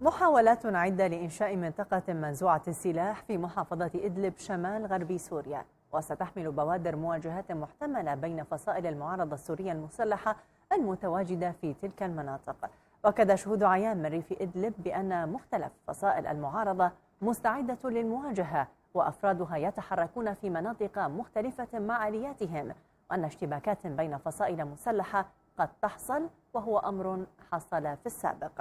محاولات عدة لإنشاء منطقة منزوعة السلاح في محافظة إدلب شمال غربي سوريا وستحمل بوادر مواجهات محتملة بين فصائل المعارضة السورية المسلحة المتواجدة في تلك المناطق وكذا شهود عيان من ريف إدلب بأن مختلف فصائل المعارضة مستعدة للمواجهة وأفرادها يتحركون في مناطق مختلفة مع آلياتهم وأن اشتباكات بين فصائل مسلحة قد تحصل وهو أمر حصل في السابق